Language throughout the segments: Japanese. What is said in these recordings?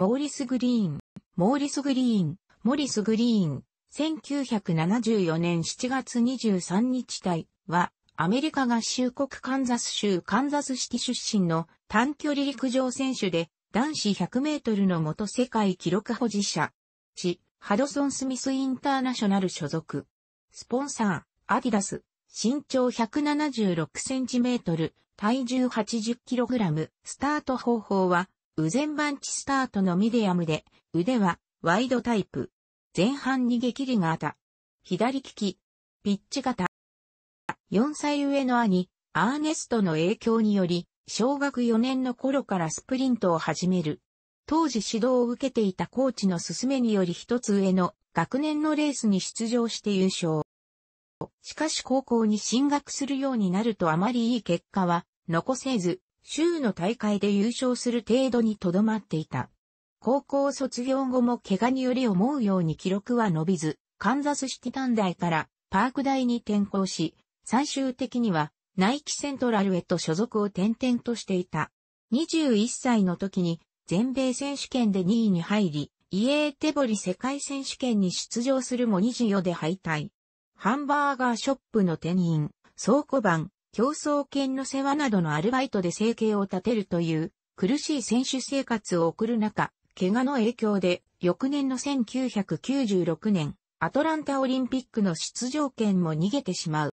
モーリス・グリーン、モーリス・グリーン、モリス・グリーン、1974年7月23日体は、アメリカ合衆国カンザス州カンザス市出身の短距離陸上選手で、男子100メートルの元世界記録保持者。地、ハドソン・スミス・インターナショナル所属。スポンサー、アディダス、身長176センチメートル、体重80キログラム、スタート方法は、右前番地スタートのミディアムで、腕はワイドタイプ。前半に激利型。左利き。ピッチ型。4歳上の兄、アーネストの影響により、小学4年の頃からスプリントを始める。当時指導を受けていたコーチの勧めにより一つ上の学年のレースに出場して優勝。しかし高校に進学するようになるとあまりいい結果は残せず、州の大会で優勝する程度にとどまっていた。高校卒業後も怪我により思うように記録は伸びず、カンザスシティ短大からパーク大に転校し、最終的にはナイキセントラルへと所属を転々としていた。21歳の時に全米選手権で2位に入り、イエーテボリ世界選手権に出場するも24で敗退。ハンバーガーショップの店員、倉庫番、競争犬の世話などのアルバイトで生計を立てるという苦しい選手生活を送る中、怪我の影響で翌年の1996年、アトランタオリンピックの出場権も逃げてしまう。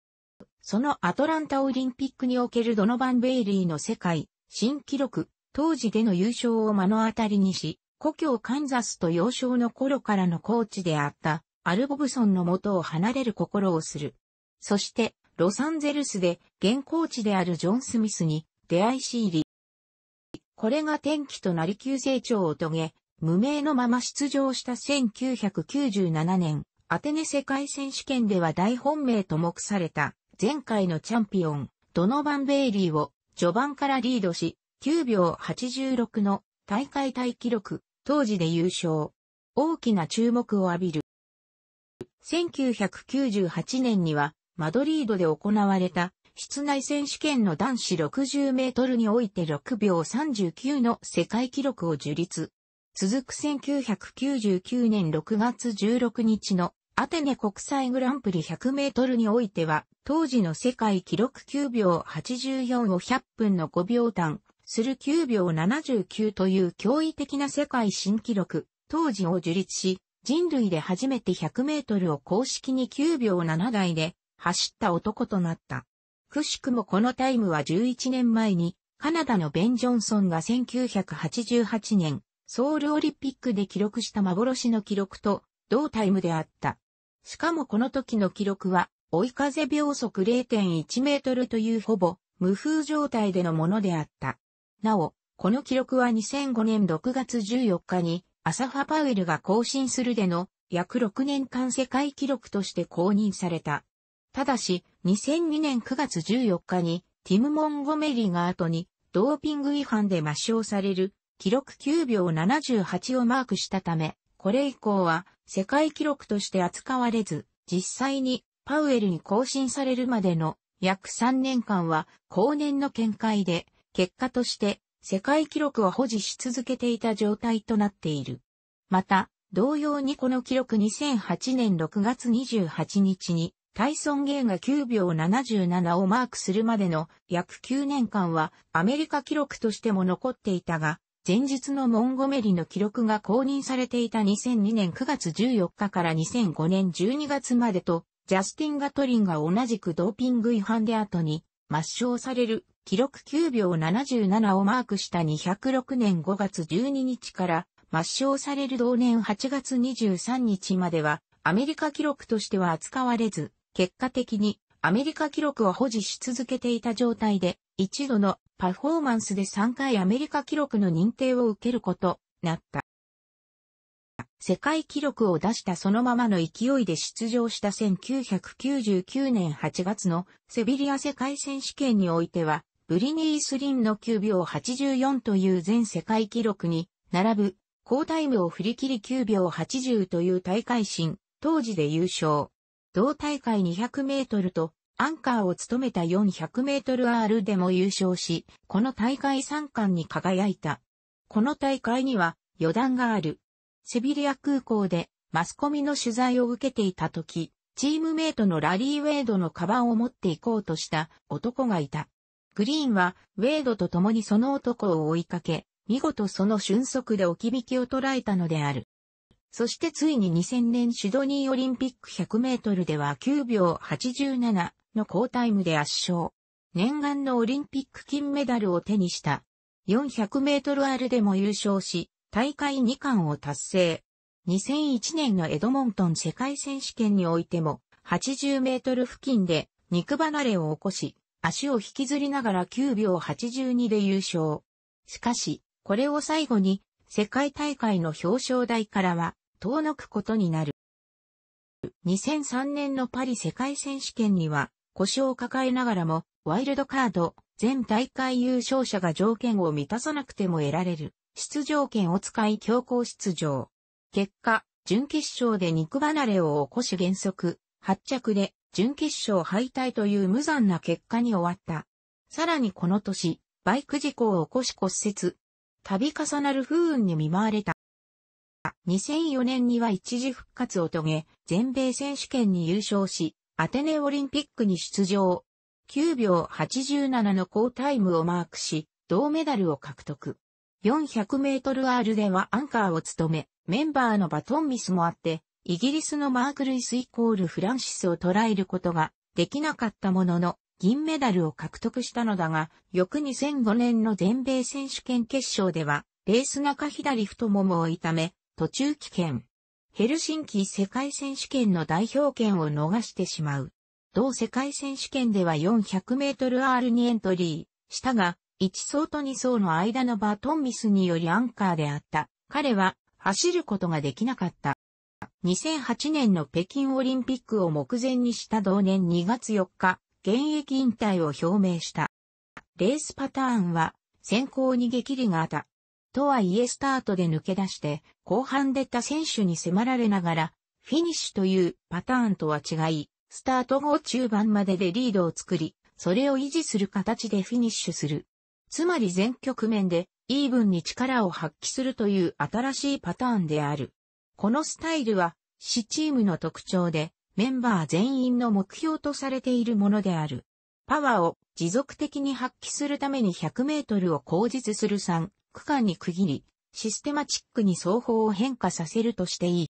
そのアトランタオリンピックにおけるドノバン・ベイリーの世界、新記録、当時での優勝を目の当たりにし、故郷カンザスと幼少の頃からのコーチであった、アルボブソンの元を離れる心をする。そして、ロサンゼルスで現行地であるジョン・スミスに出会いし入り。これが転機となり急成長を遂げ、無名のまま出場した1997年、アテネ世界選手権では大本命と目された前回のチャンピオン、ドノバン・ベイリーを序盤からリードし、9秒86の大会大記録、当時で優勝。大きな注目を浴びる。1998年にはマドリードで行われた室内選手権の男子60メートルにおいて6秒39の世界記録を樹立。続く1999年6月16日のアテネ国際グランプリ100メートルにおいては、当時の世界記録9秒84を100分の5秒単する9秒79という驚異的な世界新記録、当時を樹立し、人類で初めて100メートルを公式に9秒7台で走った男となった。くしくもこのタイムは11年前に、カナダのベン・ジョンソンが1988年、ソウルオリンピックで記録した幻の記録と同タイムであった。しかもこの時の記録は、追い風秒速0.1メートルというほぼ無風状態でのものであった。なお、この記録は2005年6月14日に、アサファ・パウエルが更新するでの約6年間世界記録として公認された。ただし、2002年9月14日に、ティム・モンゴメリが後に、ドーピング違反で抹消される、記録9秒78をマークしたため、これ以降は、世界記録として扱われず、実際に、パウエルに更新されるまでの、約3年間は、後年の見解で、結果として、世界記録を保持し続けていた状態となっている。また、同様にこの記録2008年6月28日にタイソン・ゲイが9秒77をマークするまでの約9年間はアメリカ記録としても残っていたが、前日のモンゴメリの記録が公認されていた2002年9月14日から2005年12月までと、ジャスティン・ガトリンが同じくドーピング違反で後に抹消される記録9秒77をマークした206年5月12日から抹消される同年8月23日まではアメリカ記録としては扱われず、結果的にアメリカ記録を保持し続けていた状態で、一度のパフォーマンスで3回アメリカ記録の認定を受けること、なった。世界記録を出したそのままの勢いで出場した1999年8月のセビリア世界選手権においては、ブリニー・スリンの9秒84という全世界記録に並ぶ、高タイムを振り切り9秒80という大会新、当時で優勝。同大会200メートルとアンカーを務めた400メートル R でも優勝し、この大会3冠に輝いた。この大会には余談がある。セビリア空港でマスコミの取材を受けていた時、チームメイトのラリー・ウェイドのカバンを持って行こうとした男がいた。グリーンはウェイドと共にその男を追いかけ、見事その瞬足で置き引きを捉えたのである。そしてついに2000年シドニーオリンピック100メートルでは9秒87の好タイムで圧勝。念願のオリンピック金メダルを手にした。400メートル R でも優勝し、大会2冠を達成。2001年のエドモントン世界選手権においても、80メートル付近で肉離れを起こし、足を引きずりながら9秒82で優勝。しかし、これを最後に、世界大会の表彰台からは遠のくことになる。2003年のパリ世界選手権には、故障を抱えながらも、ワイルドカード、全大会優勝者が条件を満たさなくても得られる、出場権を使い強行出場。結果、準決勝で肉離れを起こし原則、発着で、準決勝敗退という無残な結果に終わった。さらにこの年、バイク事故を起こし骨折。度重なる不運に見舞われた。2004年には一時復活を遂げ、全米選手権に優勝し、アテネオリンピックに出場。9秒87の好タイムをマークし、銅メダルを獲得。400メートル R ではアンカーを務め、メンバーのバトンミスもあって、イギリスのマーク・ルイスイコール・フランシスを捉えることができなかったものの、銀メダルを獲得したのだが、翌2005年の全米選手権決勝では、レース中左太ももを痛め、途中棄権。ヘルシンキ世界選手権の代表権を逃してしまう。同世界選手権では400メートル R にエントリーしたが、1層と2層の間のバートンミスによりアンカーであった。彼は走ることができなかった。2008年の北京オリンピックを目前にした同年2月4日、現役引退を表明した。レースパターンは先行に激利た。とはいえスタートで抜け出して、後半出た選手に迫られながら、フィニッシュというパターンとは違い、スタート後中盤まででリードを作り、それを維持する形でフィニッシュする。つまり全局面でイーブンに力を発揮するという新しいパターンである。このスタイルは、死チームの特徴で、メンバー全員の目標とされているものである。パワーを持続的に発揮するために100メートルを口実する3、区間に区切り、システマチックに走法を変化させるとしていい。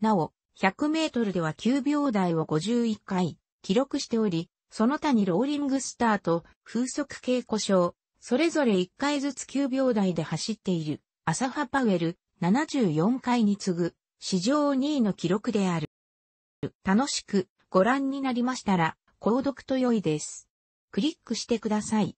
なお、100メートルでは9秒台を51回記録しており、その他にローリングスターと風速計故障、それぞれ1回ずつ9秒台で走っているアサファ・パウエル74回に次ぐ史上2位の記録である。楽しくご覧になりましたら、購読と良いです。クリックしてください。